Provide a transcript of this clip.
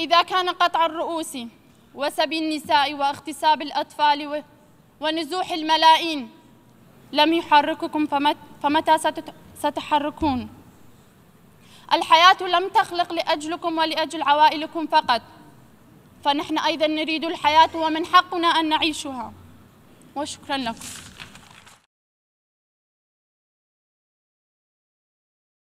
فإذا كان قطع الرؤوس وسبي النساء واغتصاب الأطفال ونزوح الملايين لم يحرككم فمتى ستحركون الحياة لم تخلق لأجلكم ولأجل عوائلكم فقط فنحن أيضا نريد الحياة ومن حقنا أن نعيشها وشكرا لكم